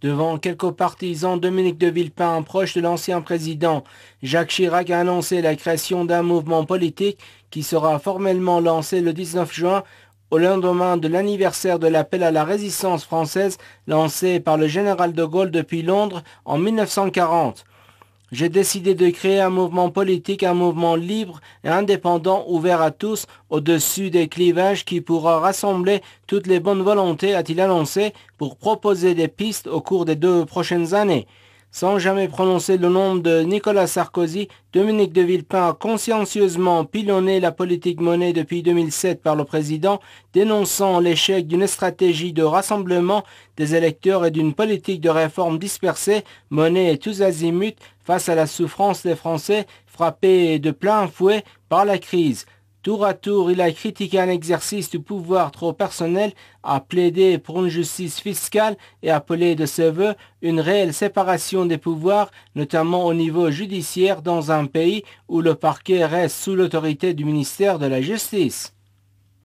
Devant quelques partisans, Dominique de Villepin, proche de l'ancien président, Jacques Chirac a annoncé la création d'un mouvement politique qui sera formellement lancé le 19 juin au lendemain de l'anniversaire de l'appel à la résistance française lancé par le général de Gaulle depuis Londres en 1940. J'ai décidé de créer un mouvement politique, un mouvement libre et indépendant, ouvert à tous, au-dessus des clivages qui pourra rassembler toutes les bonnes volontés, a-t-il annoncé, pour proposer des pistes au cours des deux prochaines années. Sans jamais prononcer le nom de Nicolas Sarkozy, Dominique de Villepin a consciencieusement pilonné la politique monnaie depuis 2007 par le président, dénonçant l'échec d'une stratégie de rassemblement des électeurs et d'une politique de réforme dispersée monnaie et tous azimuts face à la souffrance des Français frappés de plein fouet par la crise. Tour à tour, il a critiqué un exercice du pouvoir trop personnel, a plaidé pour une justice fiscale et appelé de ses voeux une réelle séparation des pouvoirs, notamment au niveau judiciaire dans un pays où le parquet reste sous l'autorité du ministère de la Justice.